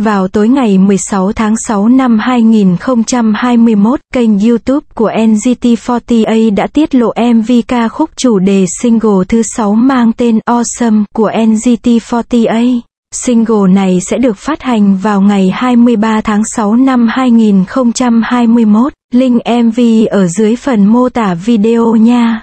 Vào tối ngày 16 tháng 6 năm 2021, kênh YouTube của NGT48 đã tiết lộ MV ca khúc chủ đề single thứ 6 mang tên Awesome của NGT48. Single này sẽ được phát hành vào ngày 23 tháng 6 năm 2021. Link MV ở dưới phần mô tả video nha.